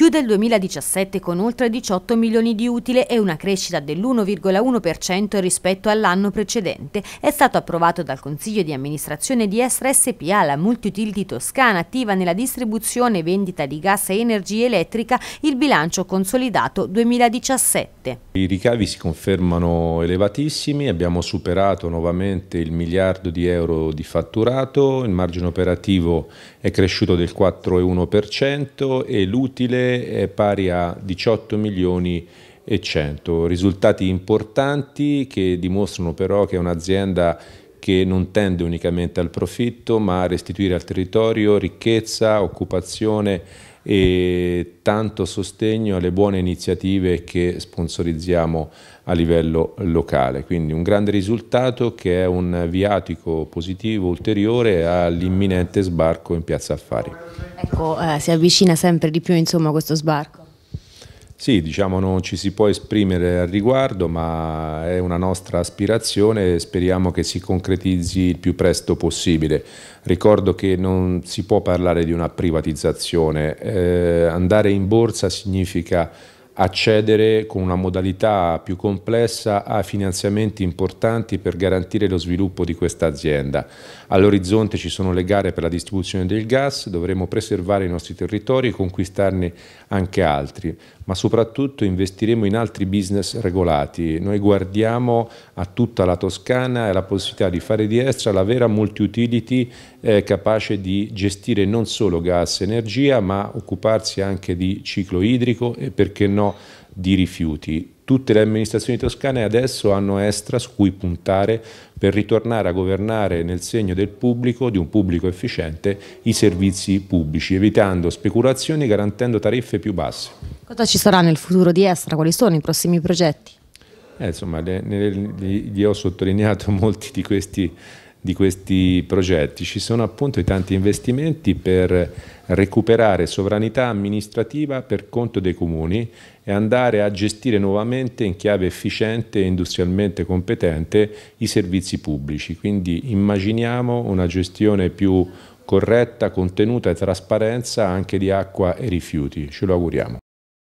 chiude il 2017 con oltre 18 milioni di utile e una crescita dell'1,1% rispetto all'anno precedente. È stato approvato dal Consiglio di amministrazione di Estra SPA, la multiutility toscana attiva nella distribuzione e vendita di gas e energia elettrica, il bilancio consolidato 2017. I ricavi si confermano elevatissimi, abbiamo superato nuovamente il miliardo di euro di fatturato, il margine operativo è cresciuto del 4,1% e l'utile è pari a 18 milioni e 100. Risultati importanti che dimostrano però che è un'azienda che non tende unicamente al profitto ma a restituire al territorio ricchezza, occupazione e tanto sostegno alle buone iniziative che sponsorizziamo a livello locale. Quindi un grande risultato che è un viatico positivo ulteriore all'imminente sbarco in Piazza Affari. Ecco, eh, si avvicina sempre di più insomma questo sbarco. Sì, diciamo non ci si può esprimere al riguardo, ma è una nostra aspirazione e speriamo che si concretizzi il più presto possibile. Ricordo che non si può parlare di una privatizzazione, eh, andare in borsa significa accedere con una modalità più complessa a finanziamenti importanti per garantire lo sviluppo di questa azienda. All'orizzonte ci sono le gare per la distribuzione del gas, dovremo preservare i nostri territori e conquistarne anche altri ma soprattutto investiremo in altri business regolati. Noi guardiamo a tutta la Toscana e la possibilità di fare di Estra la vera multi-utility eh, capace di gestire non solo gas e energia, ma occuparsi anche di ciclo idrico e perché no di rifiuti. Tutte le amministrazioni toscane adesso hanno estra su cui puntare per ritornare a governare nel segno del pubblico, di un pubblico efficiente, i servizi pubblici, evitando speculazioni e garantendo tariffe più basse. Cosa ci sarà nel futuro di Estra? Quali sono i prossimi progetti? Eh, insomma, gli ho sottolineato molti di questi, di questi progetti. Ci sono appunto i tanti investimenti per recuperare sovranità amministrativa per conto dei comuni e andare a gestire nuovamente in chiave efficiente e industrialmente competente i servizi pubblici. Quindi immaginiamo una gestione più corretta, contenuta e trasparenza anche di acqua e rifiuti. Ce lo auguriamo.